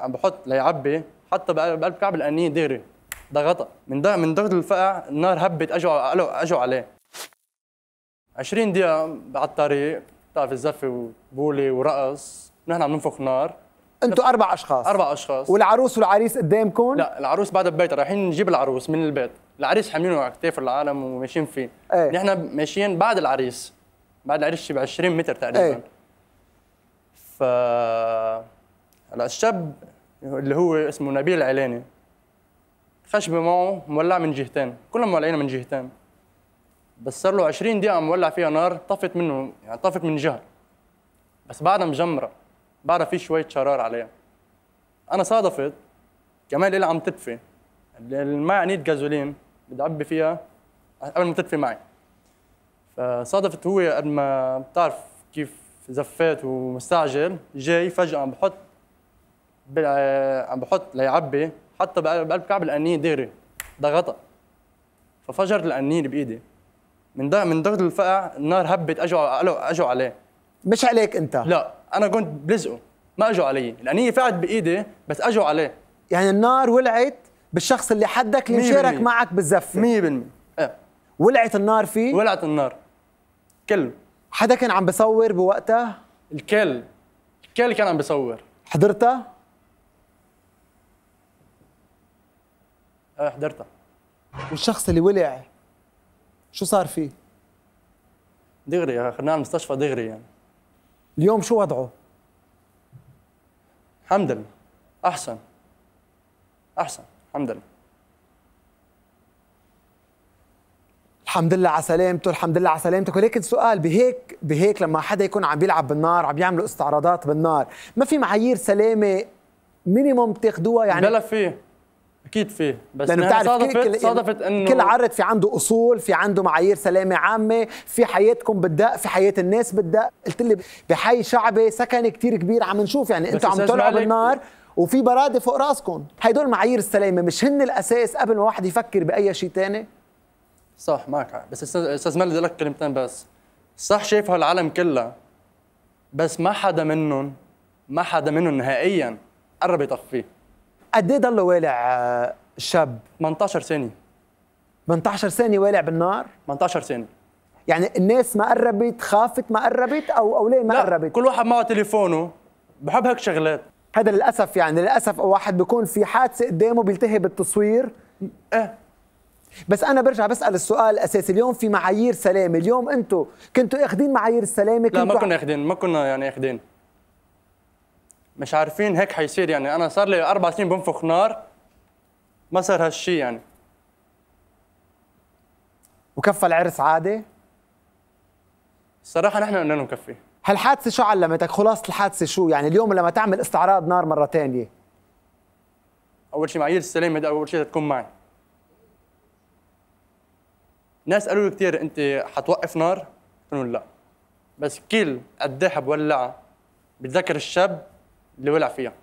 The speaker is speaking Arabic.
عم بحط ليعبي حتى بقلب كعب الانيه دغري ضغطها من ده من ضغط الفقع النار هبت اجوا اجوا عليه 20 دقيقة على الطريق بتعرف الزفة وبولي ورقص نحن عم ننفخ نار انتوا اربع اشخاص اربع اشخاص والعروس والعريس قدامكم لا العروس بعد ببيتها رايحين نجيب العروس من البيت العريس حاملينه على كتاف العالم وماشيين فيه ايه؟ نحن ماشيين بعد العريس بعد العريس شي ب 20 متر تقريبا ايه؟ ف هلا الشاب اللي هو اسمه نبيل علاني خشبه معه مولع من جهتين كلهم مولعين من جهتين بس صار له 20 دقيقه مولع فيها نار طفت منه يعني طفت من جهه بس بعدها مجمره بعدها في شويه شرار عليها انا صادفت كمان اللي عم تدفي الماء نيت جازولين بدي اعبي فيها قبل ما تدفي معي فصادفت هو قد ما بتعرف كيف زفات ومستعجل جاي فجاه عم بحط آه، عم بحط ليعبي حتى بقلب كعب القنينه دغري ضغطها ففجرت القنينه بايدي من ده من ضغط الفقع النار هبت اجوا اجوا عليه مش عليك انت لا انا كنت بلزقه ما اجوا علي القنينه فقعت بايدي بس اجوا عليه يعني النار ولعت بالشخص اللي حدك اللي شارك معك بالزفه 100% ايه ولعت النار فيه ولعت النار كله حدا كان عم بصور بوقتها الكل الكل كان عم بصور حضرتها ايوه حضرتها والشخص اللي ولع شو صار فيه؟ دغري اخذناه آه، المستشفى دغري يعني اليوم شو وضعه؟ الحمد لله احسن احسن الحمد لله الحمد لله على سلامته الحمد لله على سلامتك ولكن سؤال بهيك بهيك لما حدا يكون عم بيلعب بالنار عم يعملوا استعراضات بالنار ما في معايير سلامه مينيموم بتاخدوها يعني بلا في اكيد في بس لانه بتعرف صادفت كل صادفت انه كل عرض في عنده اصول في عنده معايير سلامه عامه في حياتكم بتدق في حياه الناس بتدق قلت لي بحي شعبي سكن كتير كبير عم نشوف يعني انتم عم تطلعوا بالنار وفي براده فوق راسكم هدول معايير السلامه مش هن الاساس قبل ما واحد يفكر باي شيء ثاني صح معك بس استاذ مالي لك كلمتين بس صح شايف هالعالم كلها بس ما حدا منهم ما حدا منهم نهائيا قرب يطفيه قد ايه ضل والع الشاب آه، 18 سنه 18 سنه والع بالنار 18 سنه يعني الناس ما قربت خافت ما قربت او او ليه ما لا. قربت كل واحد معه تليفونه بحب هيك شغلات هذا للاسف يعني للاسف واحد بيكون في حادثه قدامه بيلتهي بالتصوير ايه بس انا برجع بسال السؤال الاساسي اليوم في معايير سلامه اليوم انتم كنتوا اخذين معايير السلامه كنتوا لا ما كنا اخذين ما كنا يعني اخذين مش عارفين هيك حيصير يعني انا صار لي اربع سنين بنفخ نار ما صار هالشيء يعني وكفى العرس عادي؟ الصراحه نحن قلنا له مكفي هالحادثه شو علمتك خلاصه الحادثه شو يعني اليوم لما تعمل استعراض نار مره ثانيه اول شيء معايير السلامه اول شيء تكون معي ناس قالوا لي كثير انت حتوقف نار؟ قلت لا بس كل قد ايه بولعها بتذكر الشاب اللي ولع فيها